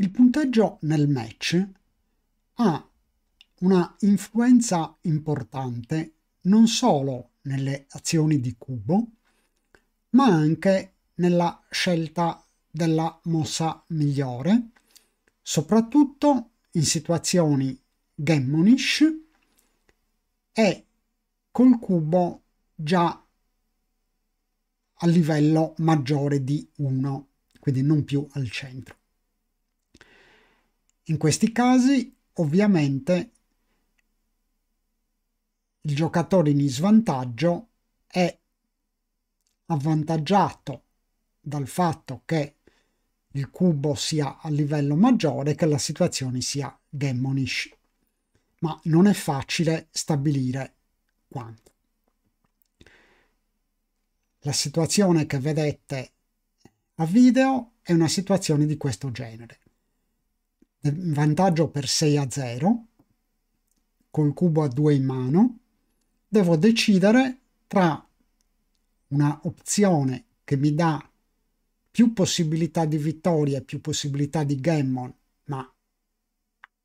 Il punteggio nel match ha una influenza importante non solo nelle azioni di Cubo, ma anche nella scelta della mossa migliore, soprattutto in situazioni gammonish e col cubo già a livello maggiore di 1, quindi non più al centro. In questi casi, ovviamente, il giocatore in svantaggio è avvantaggiato dal fatto che il cubo sia a livello maggiore che la situazione sia demonish. Ma non è facile stabilire quanto. La situazione che vedete a video è una situazione di questo genere vantaggio per 6 a 0, col cubo a 2 in mano, devo decidere tra una opzione che mi dà più possibilità di vittoria, più possibilità di Gammon, ma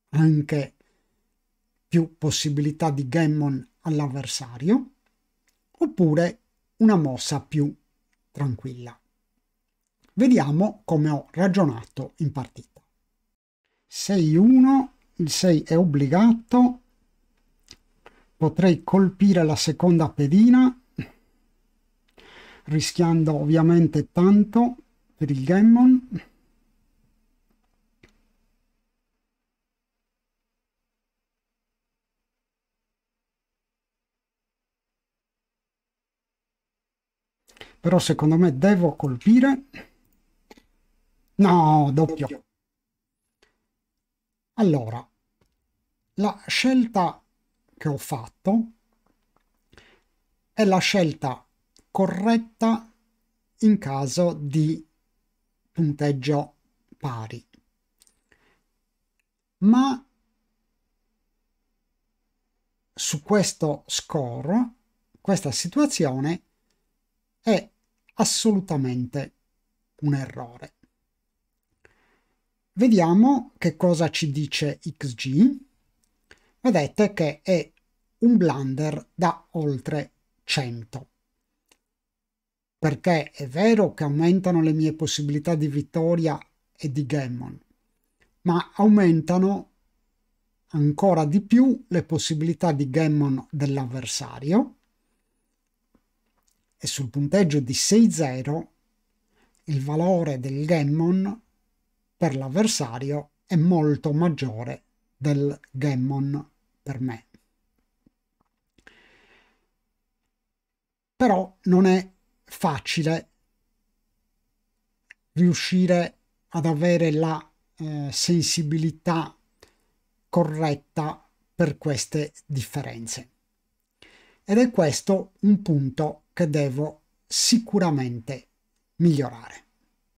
anche più possibilità di Gammon all'avversario, oppure una mossa più tranquilla. Vediamo come ho ragionato in partita. 6-1, il 6 è obbligato, potrei colpire la seconda pedina, rischiando ovviamente tanto per il Gammon. Però secondo me devo colpire. No, doppio. Allora, la scelta che ho fatto è la scelta corretta in caso di punteggio pari. Ma su questo score, questa situazione è assolutamente un errore. Vediamo che cosa ci dice XG. Vedete che è un blunder da oltre 100. Perché è vero che aumentano le mie possibilità di vittoria e di gammon, ma aumentano ancora di più le possibilità di gammon dell'avversario e sul punteggio di 6-0 il valore del gammon per l'avversario è molto maggiore del Gemmon per me. Però non è facile riuscire ad avere la eh, sensibilità corretta per queste differenze. Ed è questo un punto che devo sicuramente migliorare.